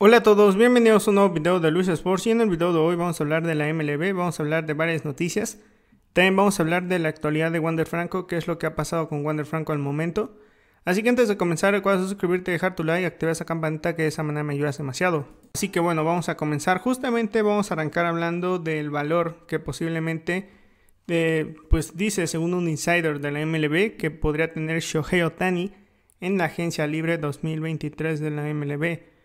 Hola a todos, bienvenidos a un nuevo video de Luis Sports y en el video de hoy vamos a hablar de la MLB, vamos a hablar de varias noticias, también vamos a hablar de la actualidad de Wander Franco, qué es lo que ha pasado con Wander Franco al momento. Así que antes de comenzar recuerda suscribirte, dejar tu like, y activar esa campanita que de esa manera me ayudas demasiado. Así que bueno, vamos a comenzar, justamente vamos a arrancar hablando del valor que posiblemente eh, pues dice según un insider de la MLB que podría tener Shohei Otani en la agencia libre 2023 de la MLB.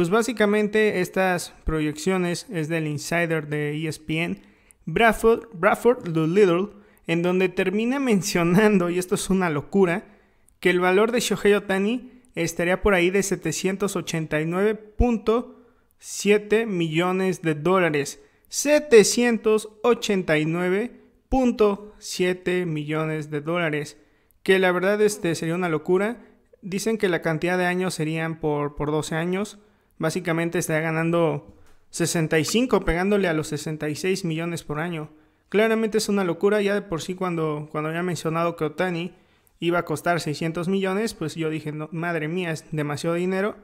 Pues básicamente estas proyecciones es del insider de ESPN, Bradford, Bradford en donde termina mencionando, y esto es una locura, que el valor de Shohei Otani estaría por ahí de 789.7 millones de dólares. 789.7 millones de dólares. Que la verdad este, sería una locura. Dicen que la cantidad de años serían por, por 12 años. Básicamente está ganando 65, pegándole a los 66 millones por año. Claramente es una locura, ya de por sí cuando, cuando había mencionado que Otani iba a costar 600 millones, pues yo dije, madre mía, es demasiado dinero,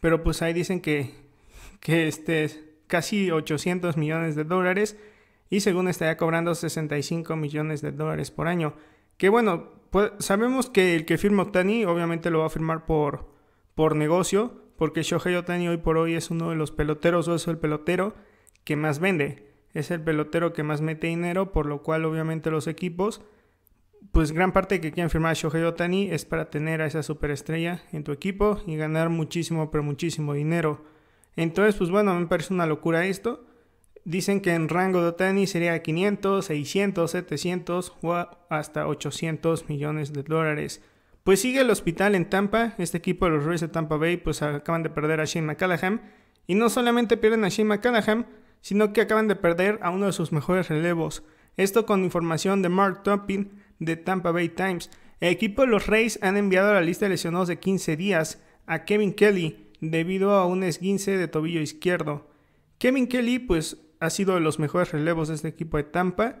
pero pues ahí dicen que, que este es casi 800 millones de dólares y según estaría cobrando 65 millones de dólares por año. Que bueno, pues sabemos que el que firma Otani obviamente lo va a firmar por, por negocio, porque Shohei Ohtani hoy por hoy es uno de los peloteros o es el pelotero que más vende, es el pelotero que más mete dinero, por lo cual obviamente los equipos, pues gran parte que quieren firmar a Shohei Ohtani es para tener a esa superestrella en tu equipo y ganar muchísimo, pero muchísimo dinero. Entonces, pues bueno, me parece una locura esto. Dicen que en rango de Otani sería 500, 600, 700 o hasta 800 millones de dólares. Pues sigue el hospital en Tampa. Este equipo de los Rays de Tampa Bay pues acaban de perder a Shane McCallaghan. Y no solamente pierden a Shane McCallaghan, sino que acaban de perder a uno de sus mejores relevos. Esto con información de Mark Topping de Tampa Bay Times. El equipo de los Rays han enviado a la lista de lesionados de 15 días a Kevin Kelly debido a un esguince de tobillo izquierdo. Kevin Kelly pues ha sido de los mejores relevos de este equipo de Tampa.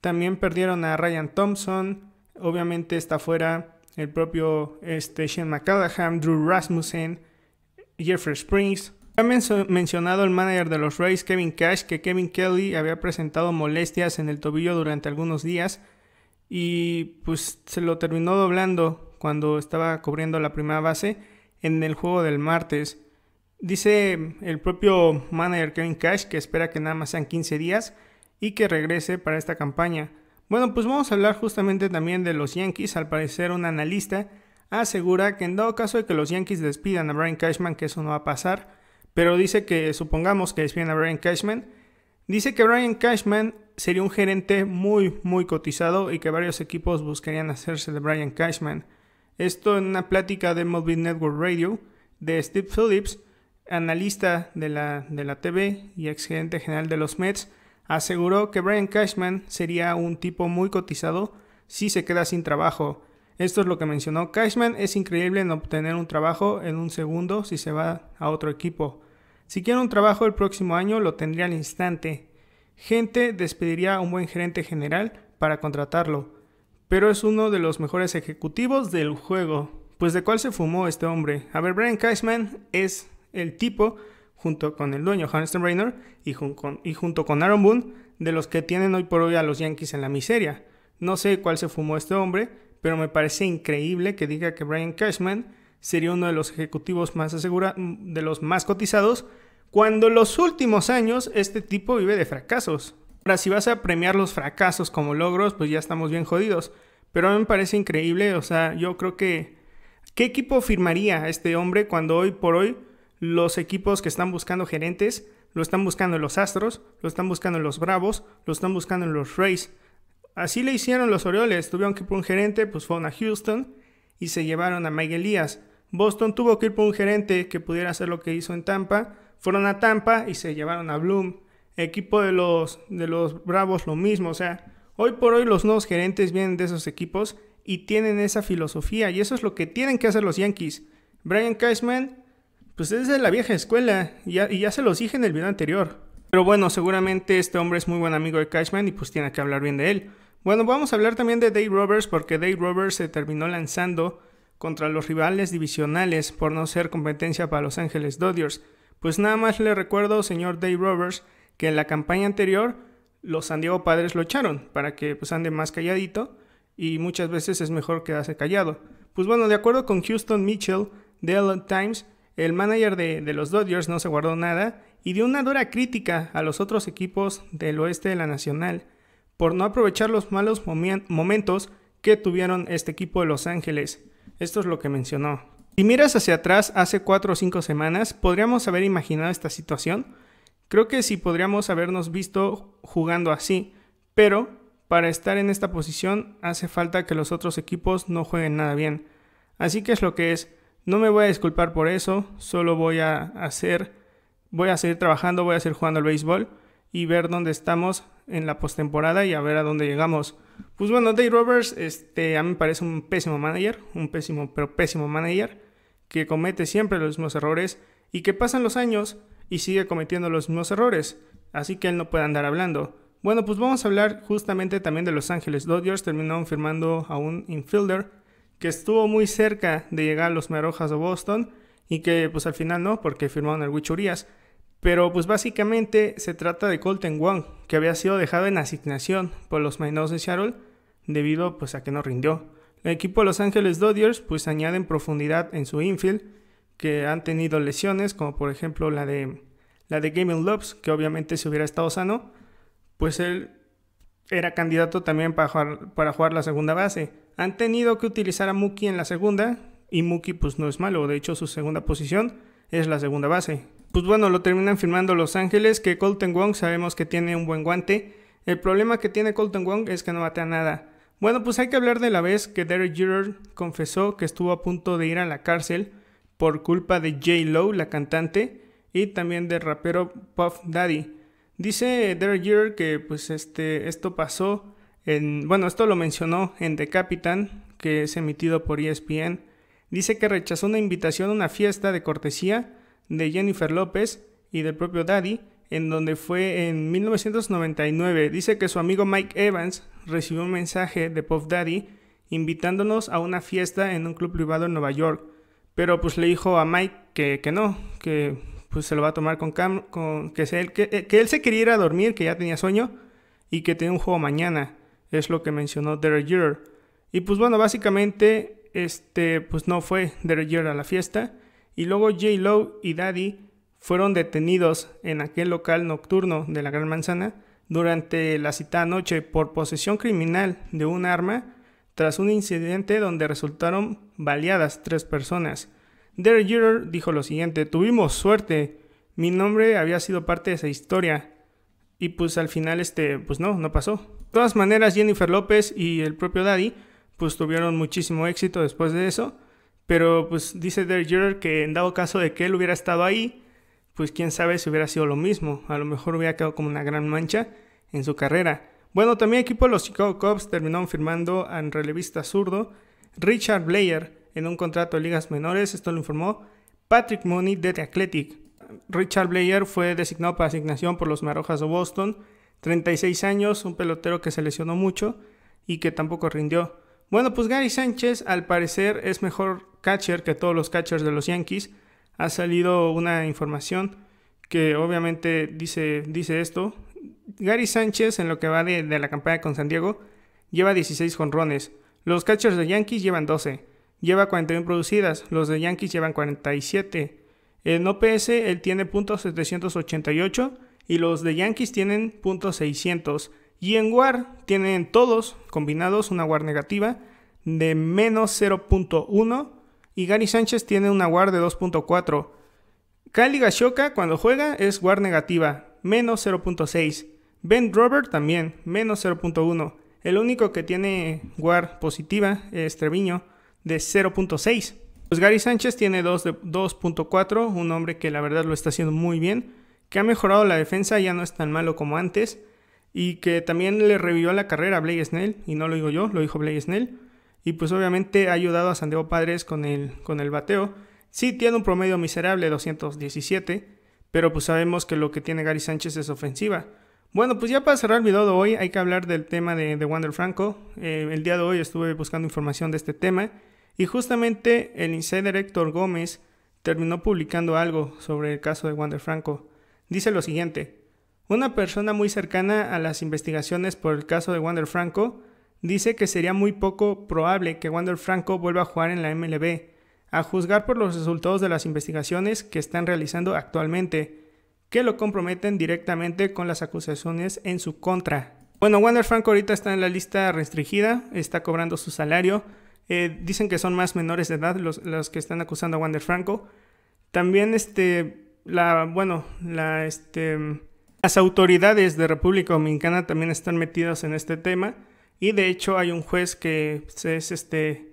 También perdieron a Ryan Thompson. Obviamente está fuera el propio este, Shane Drew Rasmussen, Jeffrey Springs. Ha mencionado el manager de los Rays, Kevin Cash, que Kevin Kelly había presentado molestias en el tobillo durante algunos días y pues se lo terminó doblando cuando estaba cubriendo la primera base en el juego del martes. Dice el propio manager Kevin Cash que espera que nada más sean 15 días y que regrese para esta campaña. Bueno, pues vamos a hablar justamente también de los Yankees. Al parecer, un analista asegura que en dado caso de que los Yankees despidan a Brian Cashman, que eso no va a pasar, pero dice que supongamos que despidan a Brian Cashman, dice que Brian Cashman sería un gerente muy, muy cotizado y que varios equipos buscarían hacerse de Brian Cashman. Esto en una plática de Mobile Network Radio de Steve Phillips, analista de la, de la TV y exgerente general de los Mets, aseguró que Brian Cashman sería un tipo muy cotizado si se queda sin trabajo. Esto es lo que mencionó Cashman, es increíble en obtener un trabajo en un segundo si se va a otro equipo. Si quiere un trabajo el próximo año lo tendría al instante. Gente despediría a un buen gerente general para contratarlo, pero es uno de los mejores ejecutivos del juego. Pues de cuál se fumó este hombre. A ver, Brian Cashman es el tipo junto con el dueño Hansen Reiner y, y junto con Aaron Boone, de los que tienen hoy por hoy a los Yankees en la miseria. No sé cuál se fumó este hombre, pero me parece increíble que diga que Brian Cashman sería uno de los ejecutivos más asegura mm, de los más cotizados, cuando los últimos años este tipo vive de fracasos. Ahora, si vas a premiar los fracasos como logros, pues ya estamos bien jodidos. Pero a mí me parece increíble, o sea, yo creo que... ¿Qué equipo firmaría este hombre cuando hoy por hoy los equipos que están buscando gerentes, lo están buscando en los Astros, lo están buscando en los Bravos, lo están buscando en los Rays. Así le hicieron los Orioles, tuvieron que ir por un gerente, pues fueron a Houston y se llevaron a Miguel Elías. Boston tuvo que ir por un gerente que pudiera hacer lo que hizo en Tampa, fueron a Tampa y se llevaron a Bloom. equipo de los, de los Bravos lo mismo, o sea, hoy por hoy los nuevos gerentes vienen de esos equipos y tienen esa filosofía y eso es lo que tienen que hacer los Yankees. Brian Cashman pues es de la vieja escuela, y ya, se los dije en el video anterior. Pero bueno, seguramente este hombre es muy buen amigo de Cashman y pues tiene que hablar bien de él. Bueno, vamos a hablar también de Dave Roberts porque Dave Roberts se terminó lanzando contra los rivales divisionales por no ser competencia para Los Ángeles Dodgers. Pues nada más le recuerdo, señor Dave Roberts, que en la campaña anterior los San Diego Padres lo echaron para que pues ande más calladito y muchas veces es mejor quedarse callado. Pues bueno, de acuerdo con Houston Mitchell de LA Times, el manager de, los Dodgers no se guardó nada y dio una dura crítica a los otros equipos del oeste de la Nacional por no aprovechar los malos momentos que tuvieron este equipo de Los Ángeles. Esto es lo que mencionó. Si miras hacia atrás, hace 4 o 5 semanas, ¿podríamos haber imaginado esta situación? Creo que sí podríamos habernos visto jugando así, pero para estar en esta posición hace falta que los otros equipos no jueguen nada bien. Así que es lo que es. No me voy a disculpar por eso, solo voy a hacer, voy a seguir trabajando, voy a seguir jugando al béisbol y ver dónde estamos en la postemporada y a ver a dónde llegamos. Pues bueno, Dave Roberts, este, a mí me parece un pésimo manager, un pésimo, pero pésimo manager, que comete siempre los mismos errores y que pasan los años y sigue cometiendo los mismos errores, así que él no puede andar hablando. Bueno, pues vamos a hablar justamente también de Los Ángeles Dodgers, terminaron firmando a un infielder que estuvo muy cerca de llegar a los Marojas de Boston y que pues al final no, porque firmaron el Wichurías. Pero pues básicamente se trata de Colton Wong, que había sido dejado en asignación por los Mainos de Seattle debido pues a que no rindió. El equipo de Los Ángeles Dodgers pues añaden profundidad en su infield, que han tenido lesiones como por ejemplo la de la de Gaming Lopes que obviamente si hubiera estado sano, pues él era candidato también para jugar, la segunda base. Han tenido que utilizar a Muki en la segunda y Muki pues no es malo, de hecho su segunda posición es la segunda base. Pues bueno, lo terminan firmando Los Ángeles, que Colton Wong sabemos que tiene un buen guante. El problema que tiene Colton Wong es que no batea nada. Bueno, pues hay que hablar de la vez que Derek Jeter confesó que estuvo a punto de ir a la cárcel por culpa de J. Lowe, la cantante, y también del rapero Puff Daddy. Dice Derek Year que pues este, esto pasó, en, bueno, esto lo mencionó en The Capitan, que es emitido por ESPN. Dice que rechazó una invitación a una fiesta de cortesía de Jennifer López y del propio Daddy, en donde fue en 1999. Dice que su amigo Mike Evans recibió un mensaje de Pop Daddy invitándonos a una fiesta en un club privado en Nueva York. Pero pues le dijo a Mike que, que no, que pues se lo va a tomar con, cam que, eh, que, él se quería ir a dormir, que ya tenía sueño y que tenía un juego mañana. Es lo que mencionó Derek Y pues bueno, básicamente, este, pues no fue Derek a la fiesta. Y luego J. Lowe y Daddy fueron detenidos en aquel local nocturno de la Gran Manzana durante la citada noche por posesión criminal de un arma tras un incidente donde resultaron baleadas tres personas. Derek Jeter dijo lo siguiente, tuvimos suerte, mi nombre había sido parte de esa historia y pues al final este, pues no, no pasó. De todas maneras Jennifer López y el propio Daddy pues tuvieron muchísimo éxito después de eso, pero pues dice Derek Jeter que en dado caso de que él hubiera estado ahí, pues quién sabe si hubiera sido lo mismo, a lo mejor hubiera quedado como una gran mancha en su carrera. Bueno, también el equipo de los Chicago Cubs terminó firmando en relevista zurdo Richard Blair, en un contrato de ligas menores, esto lo informó Patrick Mooney de The Athletic. Richard Blair fue designado para asignación por los Marojas de Boston, 36 años, un pelotero que se lesionó mucho y que tampoco rindió. Bueno, pues Gary Sánchez al parecer es mejor catcher que todos los catchers de los Yankees. Ha salido una información que obviamente dice, dice esto. Gary Sánchez en lo que va de, de la campaña con San Diego lleva 16 jonrones. Los catchers de Yankees llevan 12 lleva 41 producidas, los de Yankees llevan 47. En OPS él tiene .788 y los de Yankees tienen .600. Y en WAR tienen todos combinados una WAR negativa de menos 0.1 y Gary Sánchez tiene una WAR de 2.4. Cali Gashoka cuando juega es WAR negativa, menos 0.6. Ben Robert también, menos 0.1. El único que tiene WAR positiva es Treviño, de 0.6. Pues Gary Sánchez tiene 2.4, un hombre que la verdad lo está haciendo muy bien, que ha mejorado la defensa, ya no es tan malo como antes, y que también le revivió la carrera a Blake Snell, y no lo digo yo, lo dijo Blake Snell, y pues obviamente ha ayudado a Sandeo Padres con el, con el bateo. Sí tiene un promedio miserable, 217, pero pues sabemos que lo que tiene Gary Sánchez es ofensiva. Bueno, pues ya para cerrar el video de hoy hay que hablar del tema de, de Wander Franco. Eh, el día de hoy estuve buscando información de este tema y justamente el insider director Gómez terminó publicando algo sobre el caso de Wander Franco. Dice lo siguiente, una persona muy cercana a las investigaciones por el caso de Wander Franco dice que sería muy poco probable que Wander Franco vuelva a jugar en la MLB, a juzgar por los resultados de las investigaciones que están realizando actualmente, que lo comprometen directamente con las acusaciones en su contra. Bueno, Wander Franco ahorita está en la lista restringida, está cobrando su salario, eh, dicen que son más menores de edad los, que están acusando a Wander Franco. También, este, la, bueno, la, este, las autoridades de República Dominicana también están metidas en este tema. Y de hecho hay un juez que es este,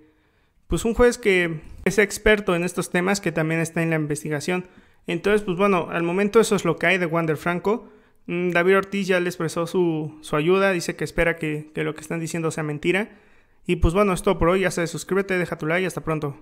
pues un juez que es experto en estos temas que también está en la investigación. Entonces, pues bueno, al momento eso es lo que hay de Wander Franco. Mm, David Ortiz ya le expresó su, su ayuda, dice que espera que, que, lo que están diciendo sea mentira. Y pues bueno, esto por hoy. Ya sabes, suscríbete, deja tu like y hasta pronto.